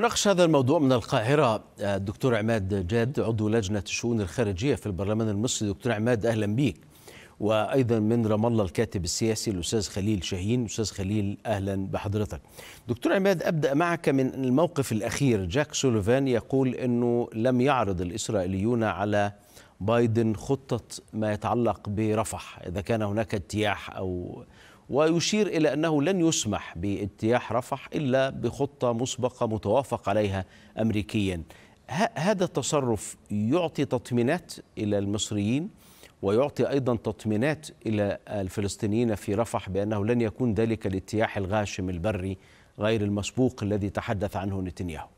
نقش هذا الموضوع من القاهرة آه، الدكتور عماد جاد عضو لجنة الشؤون الخارجية في البرلمان المصري دكتور عماد أهلا بك وأيضا من رام الله الكاتب السياسي الأستاذ خليل شاهين أستاذ خليل أهلا بحضرتك دكتور عماد أبدأ معك من الموقف الأخير جاك سوليفان يقول أنه لم يعرض الإسرائيليون على بايدن خطة ما يتعلق برفح إذا كان هناك اجتياح أو ويشير إلى أنه لن يسمح باجتياح رفح إلا بخطة مسبقة متوافق عليها أمريكيا هذا التصرف يعطي تطمينات إلى المصريين ويعطي أيضا تطمينات إلى الفلسطينيين في رفح بأنه لن يكون ذلك الاجتياح الغاشم البري غير المسبوق الذي تحدث عنه نتنياهو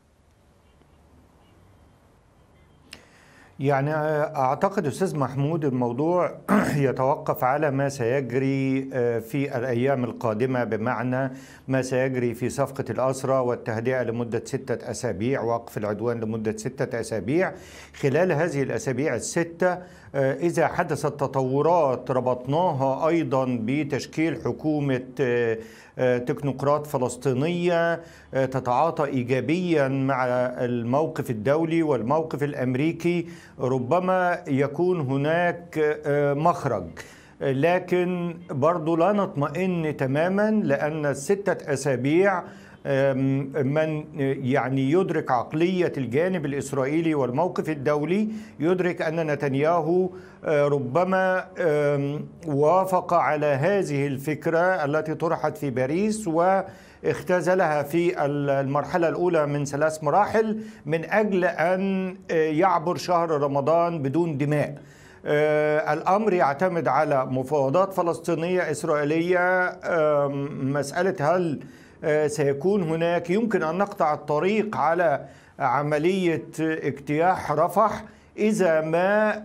يعني آه، اعتقد استاذ محمود الموضوع يتوقف على ما سيجري آه، في الايام القادمه بمعنى ما سيجري في صفقه الاسرى والتهدئه لمده سته اسابيع وقف العدوان لمده سته اسابيع خلال هذه الاسابيع السته آه، إذا حدثت تطورات ربطناها أيضا بتشكيل حكومة تكنوقراط فلسطينيه آه، تتعاطى ايجابيا مع الموقف الدولي والموقف الامريكي ربما يكون هناك آه، مخرج لكن برضو لا نطمئن تماما لان الستة أسابيع من يعني يدرك عقلية الجانب الإسرائيلي والموقف الدولي يدرك أن نتنياهو أه، ربما وافق على هذه الفكرة التي طرحت في باريس و اختزلها في المرحلة الأولى من ثلاث مراحل من أجل أن أه، يعبر شهر رمضان بدون دماء أه، الأمر يعتمد على مفاوضات فلسطينية إسرائيلية مسألة هل آه، سيكون هناك يمكن أن نقطع الطريق على عملية اجتياح رفح إذا ما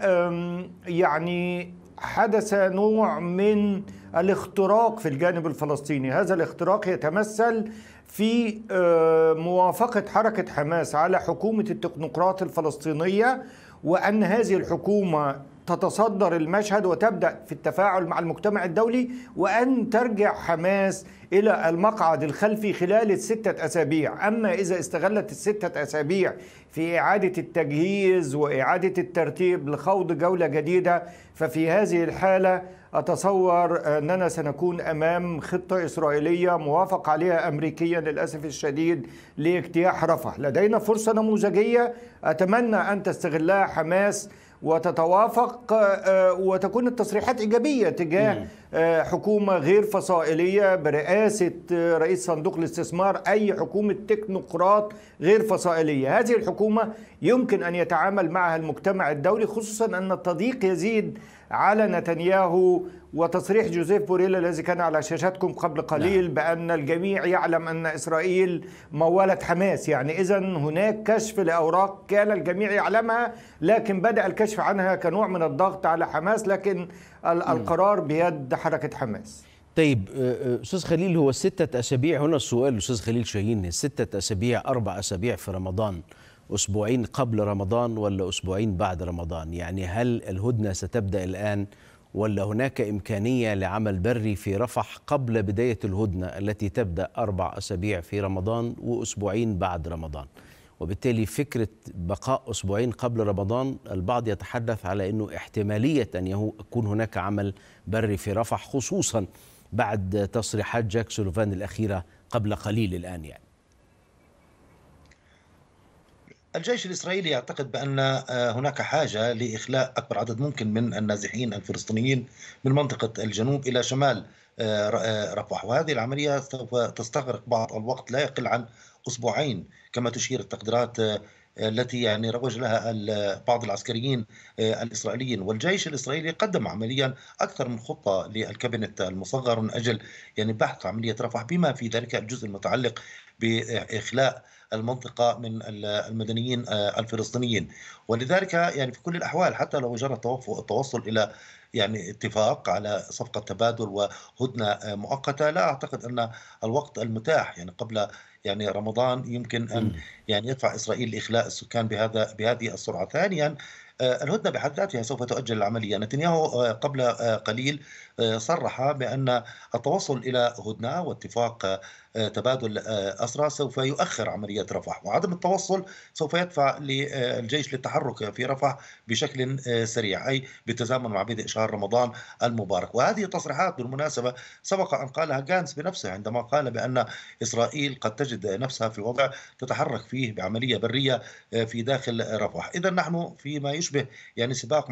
يعني حدث نوع من الاختراق في الجانب الفلسطيني هذا الاختراق يتمثل في آه، موافقة حركة حماس على حكومة التكنوقراط الفلسطينية وأن هذه الحكومة تتصدر المشهد وتبدا في التفاعل مع المجتمع الدولي وان ترجع حماس الى المقعد الخلفي خلال السته اسابيع، اما اذا استغلت السته اسابيع في اعاده التجهيز واعاده الترتيب لخوض جوله جديده ففي هذه الحاله اتصور اننا سنكون امام خطه اسرائيليه موافق عليها امريكيا للاسف الشديد لاجتياح رفح، لدينا فرصه نموذجيه اتمنى ان تستغلها حماس وتتوافق آه، وتكون التصريحات ايجابيه تجاه حكومه غير فصائليه برئاسه رئيس صندوق الاستثمار اي حكومه تكنوقراط غير فصائليه هذه الحكومه يمكن ان يتعامل معها المجتمع الدولي خصوصا ان التضييق يزيد على نتنياهو وتصريح جوزيف بوريلا الذي كان على شاشاتكم قبل قليل نعم. بأن الجميع يعلم أن إسرائيل مولت حماس يعني إذا هناك كشف لأوراق كان الجميع يعلمها لكن بدأ الكشف عنها كنوع من الضغط على حماس لكن القرار بيد حركه حماس طيب استاذ خليل هو الستة اسابيع هنا السؤال استاذ خليل شاهين الستة اسابيع اربع اسابيع في رمضان اسبوعين قبل رمضان ولا اسبوعين بعد رمضان يعني هل الهدنه ستبدا الان ولا هناك امكانيه لعمل بري في رفح قبل بدايه الهدنه التي تبدا اربع اسابيع في رمضان واسبوعين بعد رمضان وبالتالي فكرة بقاء أسبوعين قبل رمضان البعض يتحدث على أنه احتمالية أن يكون هناك عمل بري في رفح خصوصا بعد تصريحات جاك سولوفان الأخيرة قبل قليل الآن يعني الجيش الإسرائيلي يعتقد بأن آه، هناك حاجة لإخلاء أكبر عدد ممكن من النازحين الفلسطينيين من منطقة الجنوب إلى شمال آه، آه، رفح وهذه العملية سوف تستغرق بعض الوقت لا يقل عن أسبوعين كما تشير التقديرات آه، التي يعني روج لها بعض العسكريين آه، الإسرائيليين والجيش الإسرائيلي قدم عمليا أكثر من خطة للكابينت المصغر من أجل يعني بحث عملية رفح بما في ذلك الجزء المتعلق بإخلاء المنطقه من المدنيين آه، الفلسطينيين ولذلك يعني في كل الاحوال حتى لو جرى التوصل الى يعني اتفاق على صفقه تبادل وهدنه مؤقته لا اعتقد ان الوقت المتاح يعني قبل يعني رمضان يمكن ان يعني يدفع اسرائيل لاخلاء السكان بهذا بهذه السرعه ثانيا آه، الهدنه بحد ذاتها سوف تؤجل العمليه نتنياهو آه، قبل آه، قليل صرح بأن التوصل إلى هدنة واتفاق آه، تبادل آه، أسرى سوف يؤخر عملية رفح وعدم التوصل سوف يدفع للجيش آه، للتحرك في رفح بشكل سريع أي بالتزامن مع بدء شهر رمضان المبارك وهذه التصريحات بالمناسبة سبق أن قالها جانس بنفسه عندما قال بأن إسرائيل قد تجد نفسها في وضع تتحرك فيه بعملية برية في داخل رفح إذا نحن فيما يشبه يعني سباق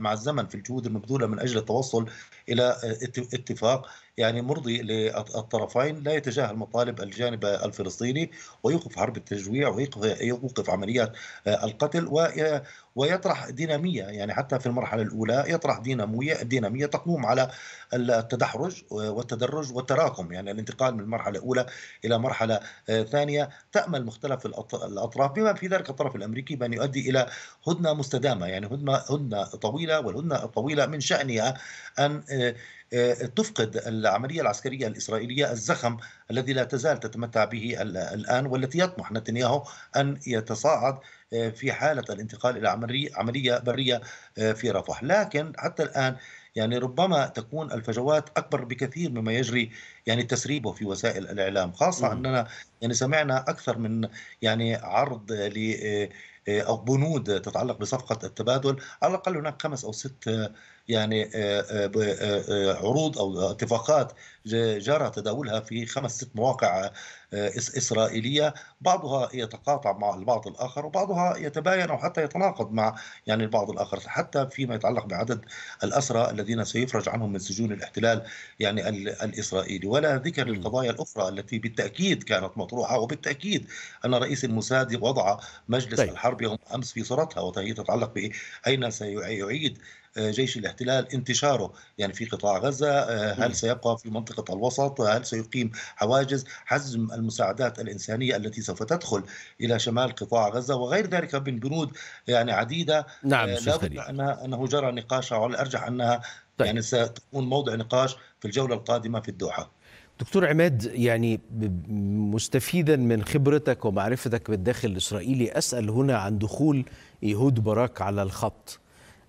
مع الزمن في الجهود المبذولة من أجل التوصل إلى على اتفاق يعني مرضي للطرفين لا يتجاهل مطالب الجانب الفلسطيني ويوقف حرب التجويع ويوقف يوقف عمليات آه، القتل آه، ويطرح ديناميه يعني حتى في المرحله الاولى يطرح ديناميه ديناميه تقوم على التدحرج والتدرج والتراكم يعني الانتقال من المرحله الاولى الى مرحله آه، ثانيه تامل مختلف الاطراف بما في ذلك الطرف الامريكي بان يؤدي الى هدنه مستدامه يعني هدنه هدنه طويله والهدنه الطويله من شانها ان آه، تفقد العملية العسكرية الإسرائيلية الزخم الذي لا تزال تتمتع به الآن والتي يطمح نتنياهو أن يتصاعد آه، في حالة الانتقال إلى عملية برية آه، في رفح لكن حتى الآن يعني ربما تكون الفجوات اكبر بكثير مما يجري يعني تسريبه في وسائل الاعلام خاصه م. اننا يعني سمعنا اكثر من يعني عرض ل او بنود تتعلق بصفقه التبادل على الاقل هناك خمس او ست يعني آه، آه، آه، عروض او اتفاقات جرى تداولها في خمس ست مواقع إسرائيلية بعضها يتقاطع مع البعض الآخر وبعضها يتباين أو حتى يتناقض مع يعني البعض الآخر حتى فيما يتعلق بعدد الأسرى الذين سيفرج عنهم من سجون الاحتلال يعني الإسرائيلي ولا ذكر للقضايا الأخرى التي بالتأكيد كانت مطروحة وبالتأكيد أن رئيس الموساد وضع مجلس طيب. الحرب يوم أمس في صورتها وهي تتعلق بأين سيعيد جيش الاحتلال انتشاره يعني في قطاع غزة آه، هل سيبقى في منطقة الوسط هل سيقيم حواجز حزم المساعدات الإنسانية التي سوف تدخل إلى شمال قطاع غزة وغير ذلك من بنود يعني عديدة نعم آه، لابد أنه جرى نقاشها الأرجح أنها طيب. يعني ستكون موضع نقاش في الجولة القادمة في الدوحة دكتور عماد يعني مستفيدا من خبرتك ومعرفتك بالداخل الإسرائيلي أسأل هنا عن دخول يهود باراك على الخط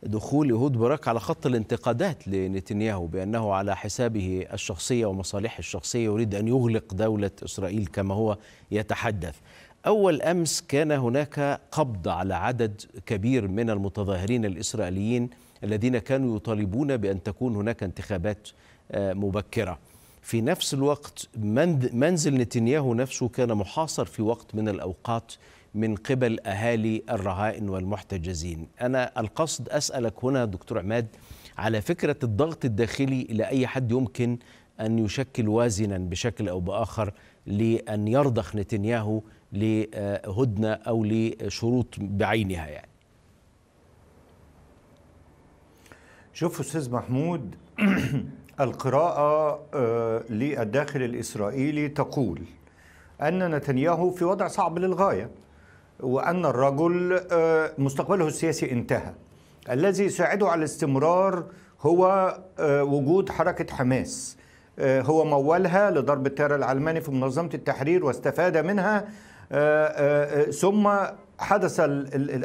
دخول يهود براك على خط الانتقادات لنتنياهو بأنه على حسابه الشخصية ومصالحه الشخصية يريد أن يغلق دولة إسرائيل كما هو يتحدث أول أمس كان هناك قبض على عدد كبير من المتظاهرين الإسرائيليين الذين كانوا يطالبون بأن تكون هناك انتخابات آه، مبكرة في نفس الوقت منزل نتنياهو نفسه كان محاصر في وقت من الأوقات من قبل أهالي الرهائن والمحتجزين أنا القصد أسألك هنا دكتور عماد على فكرة الضغط الداخلي إلى أي حد يمكن أن يشكل وازنا بشكل أو بآخر لأن يرضخ نتنياهو لهدنة أو لشروط بعينها يعني شوف أستاذ محمود القراءة آه، للداخل الإسرائيلي تقول أن نتنياهو في وضع صعب للغاية وأن الرجل آه، مستقبله السياسي انتهى الذي يساعده على الاستمرار هو آه، وجود حركة حماس آه، هو مولها لضرب التيار العلماني في منظمة التحرير واستفاد منها ثم حدث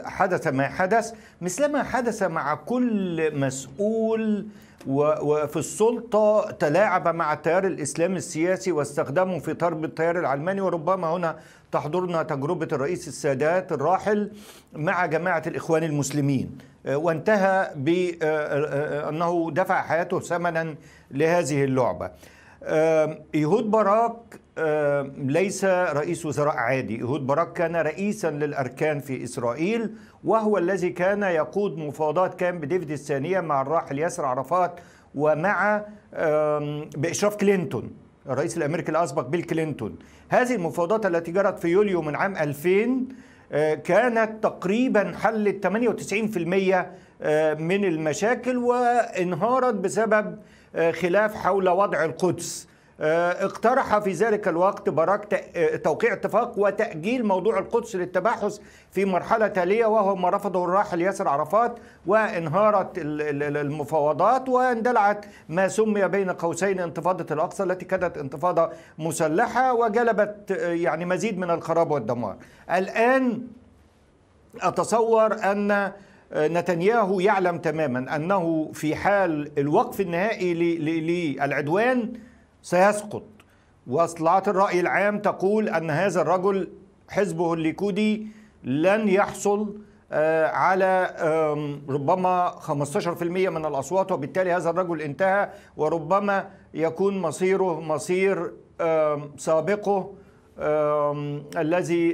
حدث ما حدث مثلما حدث مع كل مسؤول وفي السلطة تلاعب مع التيار الإسلامي السياسي واستخدمه في ضرب التيار العلماني وربما هنا تحضرنا تجربة الرئيس السادات الراحل مع جماعة الإخوان المسلمين آه، وانتهى بأنه آه، آه، دفع حياته ثمنا لهذه اللعبة إيهود باراك ليس رئيس وزراء عادي إيهود باراك كان رئيسا للأركان في إسرائيل وهو الذي كان يقود مفاوضات كامب ديفيد الثانية مع الراحل ياسر عرفات ومع بإشراف كلينتون الرئيس الأمريكي الأسبق بيل كلينتون هذه المفاوضات التي جرت في يوليو من عام 2000 آه، كانت تقريبا حلت 98% آه، من المشاكل وانهارت بسبب آه، خلاف حول وضع القدس آه، اقترح في ذلك الوقت باراك آه، توقيع اتفاق وتأجيل موضوع القدس للتباحث في مرحلة تالية وهو ما رفضه الراحل ياسر عرفات وانهارت المفاوضات واندلعت ما سمي بين قوسين انتفاضة الأقصى التي كانت انتفاضة مسلحة وجلبت يعني مزيد من الخراب والدمار. الآن أتصور أن آه، نتنياهو يعلم تماما انه في حال الوقف النهائي للعدوان سيسقط واصلاحات الراي العام تقول ان هذا الرجل حزبه الليكودي لن يحصل آه، على ربما 15% من الاصوات وبالتالي هذا الرجل انتهى وربما يكون مصيره مصير سابقه الذي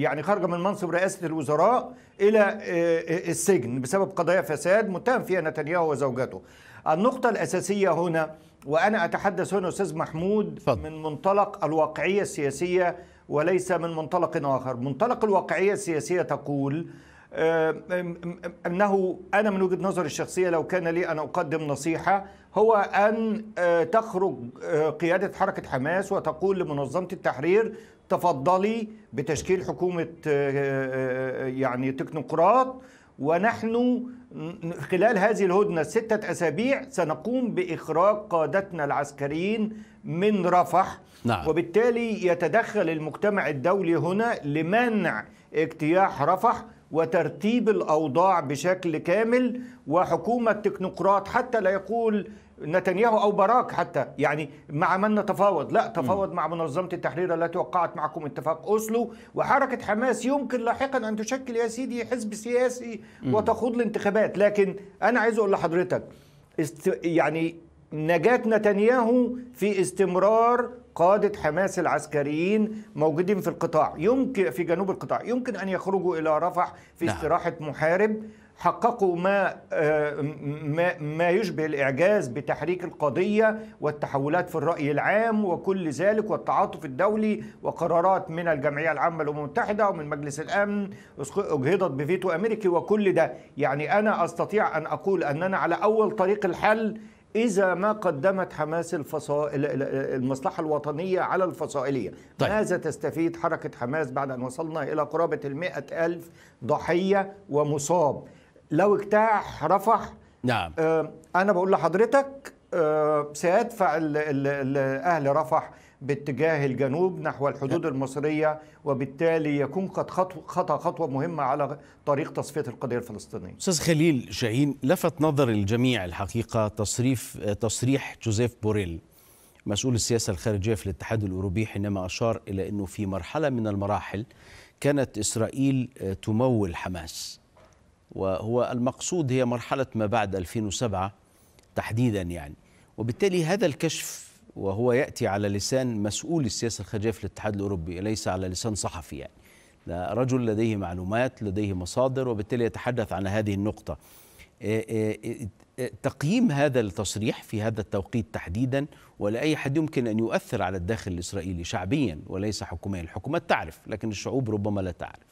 يعني خرج من منصب رئاسة الوزراء إلى آه، آه، السجن بسبب قضايا فساد متهم فيها نتنياهو وزوجته النقطة الأساسية هنا وأنا أتحدث هنا أستاذ محمود فضل. من منطلق الواقعية السياسية وليس من منطلق آخر منطلق الواقعية السياسية تقول أنه أنا من وجهة نظري الشخصية لو كان لي أن أقدم نصيحة هو أن آه، تخرج آه، قيادة حركة حماس وتقول لمنظمة التحرير تفضلي بتشكيل حكومة آه، يعني تكنوقراط ونحن خلال هذه الهدنة الستة أسابيع سنقوم بإخراج قادتنا العسكريين من رفح نعم. وبالتالي يتدخل المجتمع الدولي هنا لمنع اجتياح رفح وترتيب الاوضاع بشكل كامل وحكومه تكنوقراط حتى لا يقول نتنياهو او باراك حتى يعني مع من نتفاوض لا تفاوض مع منظمه التحرير التي وقعت معكم اتفاق اوسلو وحركه حماس يمكن لاحقا ان تشكل يا سيدي حزب سياسي وتخوض الانتخابات لكن انا عايز اقول لحضرتك است يعني نجاة نتنياهو في استمرار قادة حماس العسكريين موجودين في القطاع يمكن في جنوب القطاع يمكن أن يخرجوا إلى رفح في نعم. استراحة محارب حققوا ما آه، ما ما يشبه الاعجاز بتحريك القضيه والتحولات في الراي العام وكل ذلك والتعاطف الدولي وقرارات من الجمعيه العامه للامم المتحده ومن مجلس الامن اجهضت بفيتو امريكي وكل ده يعني انا استطيع ان اقول اننا على اول طريق الحل إذا ما قدمت حماس الفصائل المصلحة الوطنية على الفصائلية طيب. ماذا تستفيد حركة حماس بعد أن وصلنا إلى قرابة المائة ألف ضحية ومصاب لو اجتاح رفح نعم. آه أنا بقول لحضرتك آه سيدفع أهل رفح باتجاه الجنوب نحو الحدود نعم. المصرية وبالتالي يكون قد خطى خطوة مهمة على طريق تصفية القضية الفلسطينية أستاذ خليل شاهين لفت نظر الجميع الحقيقة تصريف تصريح جوزيف بوريل مسؤول السياسة الخارجية في الاتحاد الأوروبي حينما أشار إلى أنه في مرحلة من المراحل كانت إسرائيل آه، تمول حماس وهو المقصود هي مرحلة ما بعد 2007 تحديدا يعني وبالتالي هذا الكشف وهو يأتي على لسان مسؤول السياسة الخارجية في الاتحاد الأوروبي ليس على لسان صحفي يعني ده رجل لديه معلومات لديه مصادر وبالتالي يتحدث عن هذه النقطة آه، آه، آه، تقييم هذا التصريح في هذا التوقيت تحديدا ولأي حد يمكن أن يؤثر على الداخل الإسرائيلي شعبيا وليس حكوميا الحكومات تعرف لكن الشعوب ربما لا تعرف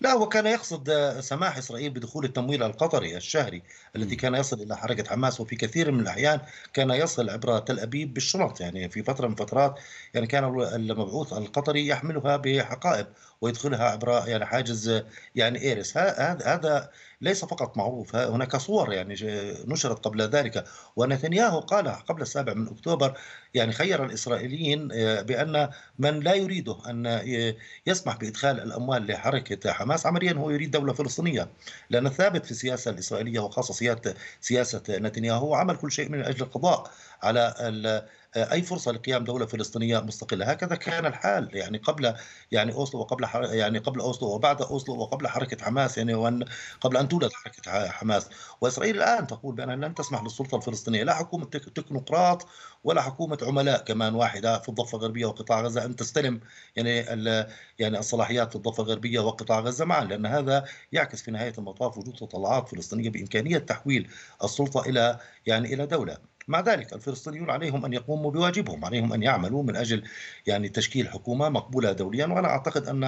لا هو كان يقصد سماح إسرائيل بدخول التمويل القطري الشهري الذي كان يصل إلى حركة حماس وفي كثير من الأحيان كان يصل عبر تل أبيب بالشنط يعني في فترة من فترات يعني كان المبعوث القطري يحملها بحقائب ويدخلها عبر يعني حاجز يعني إيرس هذا ليس فقط معروف هناك صور يعني نشرت قبل ذلك ونتنياهو قال قبل السابع من أكتوبر يعني خير الإسرائيليين آه، بأن من لا يريده أن يسمح بإدخال الأموال لحركة حماس عمليا هو يريد دولة فلسطينية لأن الثابت في السياسة الإسرائيلية وخاصة سياسة نتنياهو عمل كل شيء من أجل القضاء على اي فرصه لقيام دوله فلسطينيه مستقله هكذا كان الحال يعني قبل يعني اوسلو وقبل يعني قبل اوسلو وبعد اوسلو وقبل حركه حماس يعني وأن قبل ان تولد حركه حماس واسرائيل الان تقول بانها لن تسمح للسلطه الفلسطينيه لا حكومه تكنوقراط ولا حكومه عملاء كمان واحده في الضفه الغربيه وقطاع غزه ان تستلم يعني يعني الصلاحيات في الضفه الغربيه وقطاع غزه معا لان هذا يعكس في نهايه المطاف وجود تطلعات فلسطينيه بامكانيه تحويل السلطه الى يعني الى دوله مع ذلك الفلسطينيون عليهم ان يقوموا بواجبهم، عليهم ان يعملوا من اجل يعني تشكيل حكومه مقبوله دوليا، وانا اعتقد ان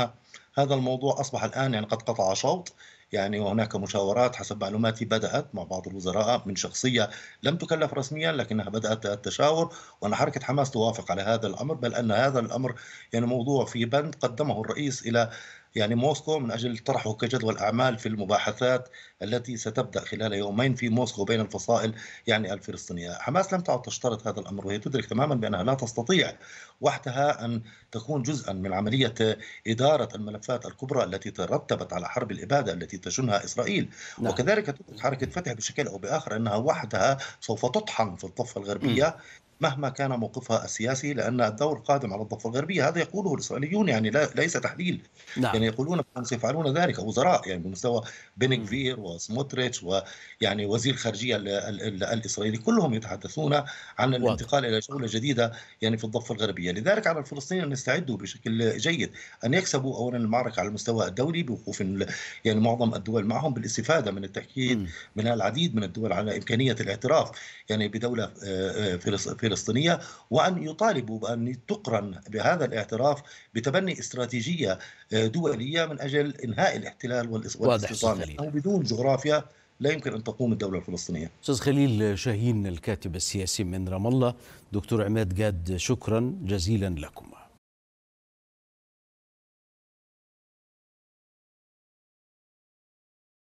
هذا الموضوع اصبح الان يعني قد قطع شوط، يعني وهناك مشاورات حسب معلوماتي بدات مع بعض الوزراء من شخصيه لم تكلف رسميا لكنها بدات التشاور وان حركه حماس توافق على هذا الامر بل ان هذا الامر يعني موضوع في بند قدمه الرئيس الى يعني موسكو من أجل طرحه كجدول أعمال في المباحثات التي ستبدأ خلال يومين في موسكو بين الفصائل يعني الفلسطينية حماس لم تعد تشترط هذا الأمر وهي تدرك تماما بأنها لا تستطيع وحدها أن تكون جزءا من عملية إدارة الملفات الكبرى التي ترتبت على حرب الإبادة التي تشنها إسرائيل نعم. وكذلك تدرك حركة فتح بشكل أو بآخر أنها وحدها سوف تطحن في الضفة الغربية مهما كان موقفها السياسي لان الدور قادم على الضفه الغربيه هذا يقوله الاسرائيليون يعني لا ليس تحليل نعم. يعني يقولون سيفعلون ذلك وزراء يعني بمستوى بنكفير وسموتريتش ويعني وزير الخارجيه الاسرائيلي كلهم يتحدثون عن الانتقال الى جوله جديده يعني في الضفه الغربيه لذلك على الفلسطينيين ان يستعدوا بشكل جيد ان يكسبوا اولا المعركه على المستوى الدولي بوقوف يعني معظم الدول معهم بالاستفاده من التاكيد من العديد من الدول على امكانيه الاعتراف يعني بدوله آه، آه، فلسطينيه الفلسطينية وأن يطالبوا بأن تقرن بهذا الاعتراف بتبني استراتيجية آه، دولية من أجل إنهاء الاحتلال والاستيطان أو بدون جغرافيا لا يمكن أن تقوم الدولة الفلسطينية أستاذ خليل شاهين الكاتب السياسي من رام الله دكتور عماد جاد شكرا جزيلا لكم